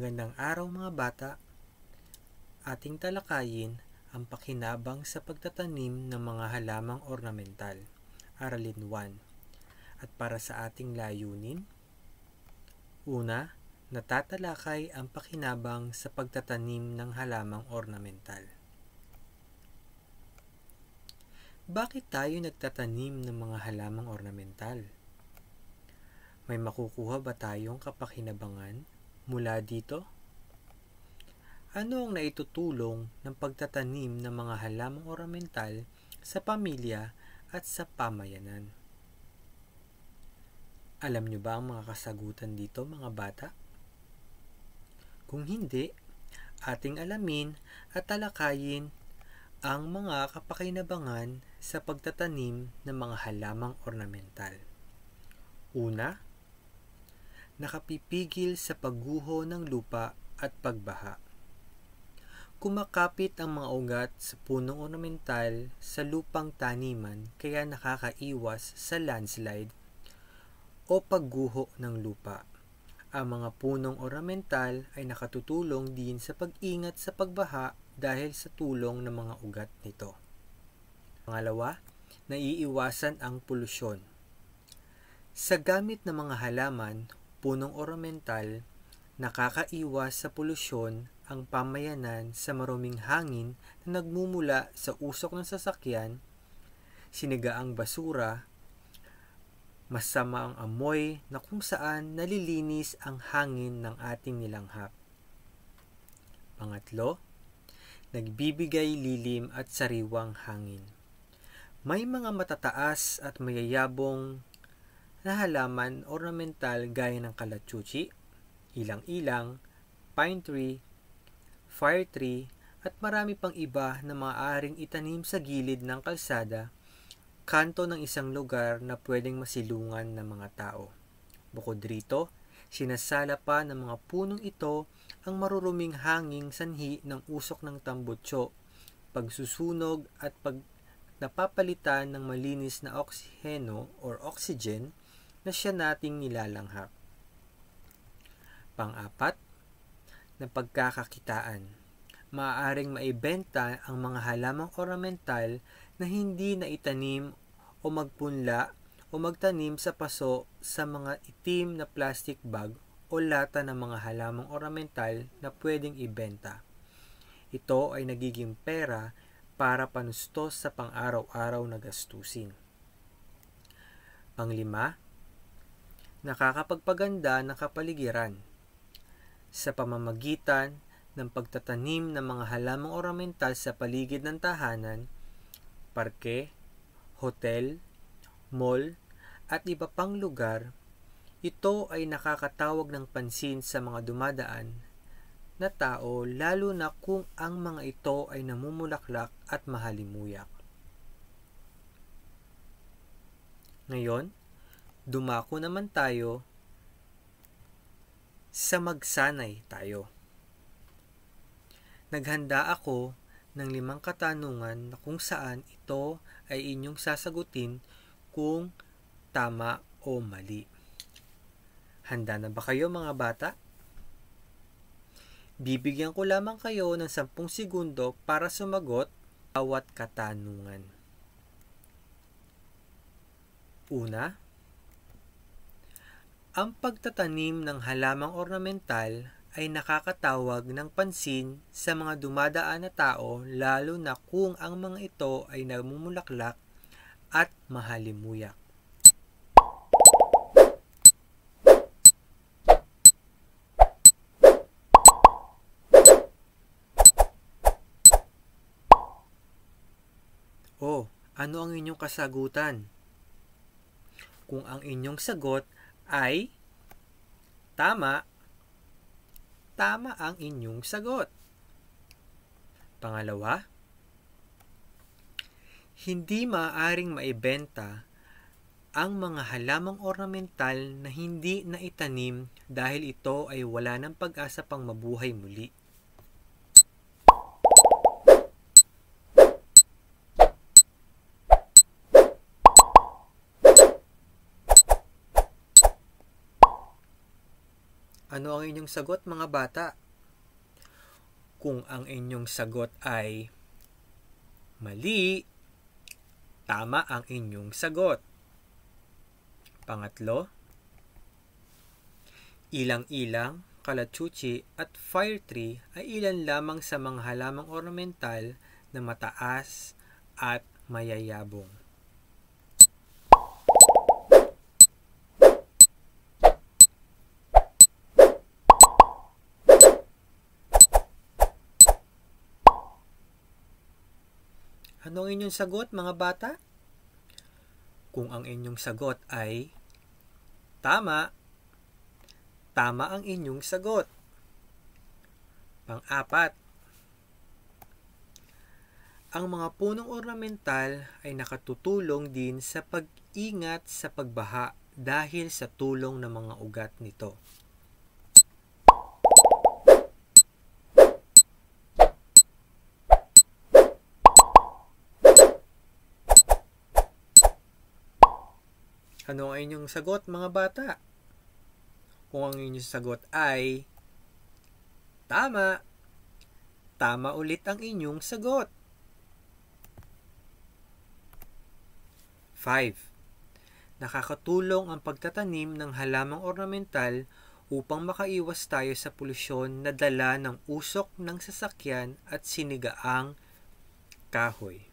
Magandang araw mga bata. Ating talakayin ang pakinabang sa pagtatanim ng mga halamang ornamental. Aralin 1. At para sa ating layunin, una, natatalakay ang pakinabang sa pagtatanim ng halamang ornamental. Bakit tayo nagtatanim ng mga halamang ornamental? May makukuha ba tayong kapakinabangan Mula dito, ano ang naitutulong ng pagtatanim ng mga halamang oramental sa pamilya at sa pamayanan? Alam nyo ba ang mga kasagutan dito mga bata? Kung hindi, ating alamin at talakayin ang mga kapakinabangan sa pagtatanim ng mga halamang ornamental. Una, nakapipigil sa pagguho ng lupa at pagbaha. Kumakapit ang mga ugat sa punong ornamental sa lupang taniman kaya nakakaiwas sa landslide o pagguho ng lupa. Ang mga punong ornamental ay nakatutulong din sa pag-ingat sa pagbaha dahil sa tulong ng mga ugat nito. Pangalawa, naiiwasan ang polusyon. Sa gamit ng mga halaman punong ornamental, nakakaiwas sa polusyon ang pamayanan sa maruming hangin na nagmumula sa usok ng sasakyan, sinigaang basura, masama ang amoy na kung saan nalilinis ang hangin ng ating nilanghap. Pangatlo, nagbibigay lilim at sariwang hangin. May mga matataas at mayayabong na halaman ornamental gaya ng kalatsuchi, ilang-ilang, pine tree, fire tree, at marami pang iba na maaaring itanim sa gilid ng kalsada, kanto ng isang lugar na pwedeng masilungan ng mga tao. Bukod rito, sinasala pa ng mga punong ito ang maruruming hanging sanhi ng usok ng tambutso, pagsusunog at pag napapalitan ng malinis na oksiheno or oxygen na siya nating nilalanghap. Pang-apat, na pagkakakitaan. Maaaring maibenta ang mga halamang ornamental na hindi na itanim o magpunla o magtanim sa paso sa mga itim na plastic bag o lata ng mga halamang ornamental na pwedeng ibenta. Ito ay nagiging pera para panustos sa pang-araw-araw na gastusin. Panglima, nakakapagpaganda ng kapaligiran sa pamamagitan ng pagtatanim ng mga halamang ornamental sa paligid ng tahanan, parke, hotel, mall, at iba pang lugar, ito ay nakakatawag ng pansin sa mga dumadaan na tao lalo na kung ang mga ito ay namumulaklak at mahalimuyak. Ngayon, dumako naman tayo sa magsanay tayo. Naghanda ako ng limang katanungan na kung saan ito ay inyong sasagutin kung tama o mali. Handa na ba kayo mga bata? Bibigyan ko lamang kayo ng 10 segundo para sumagot bawat katanungan. Una, ang pagtatanim ng halamang ornamental ay nakakatawag ng pansin sa mga dumadaan na tao lalo na kung ang mga ito ay namumulaklak at mahalimuyak. O, oh, ano ang inyong kasagutan? Kung ang inyong sagot ay tama, tama ang inyong sagot. Pangalawa, hindi maaaring maibenta ang mga halamang ornamental na hindi naitanim dahil ito ay wala ng pag-asa pang mabuhay muli. Ano ang inyong sagot mga bata? Kung ang inyong sagot ay mali, tama ang inyong sagot. Pangatlo, ilang-ilang, kalatsuchi at fire tree ay ilan lamang sa mga halamang ornamental na mataas at mayayabong. Ano ang inyong sagot, mga bata? Kung ang inyong sagot ay tama, tama ang inyong sagot. Pang-apat, ang mga punong ornamental ay nakatutulong din sa pag-ingat sa pagbaha dahil sa tulong ng mga ugat nito. Ano ang inyong sagot mga bata? Kung ang inyong sagot ay tama, tama ulit ang inyong sagot. 5. Nakakatulong ang pagtatanim ng halamang ornamental upang makaiwas tayo sa polusyon na dala ng usok ng sasakyan at sinigaang kahoy.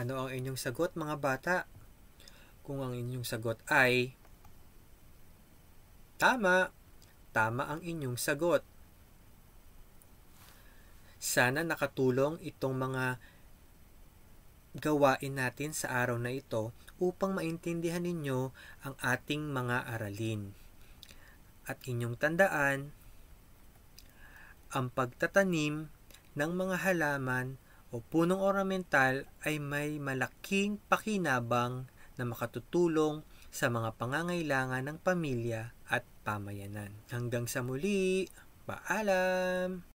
Ano ang inyong sagot mga bata? Kung ang inyong sagot ay tama, tama ang inyong sagot. Sana nakatulong itong mga gawain natin sa araw na ito upang maintindihan ninyo ang ating mga aralin. At inyong tandaan, ang pagtatanim ng mga halaman o punong ornamental ay may malaking pakinabang na makatutulong sa mga pangangailangan ng pamilya at pamayanan. Hanggang sa muli, paalam!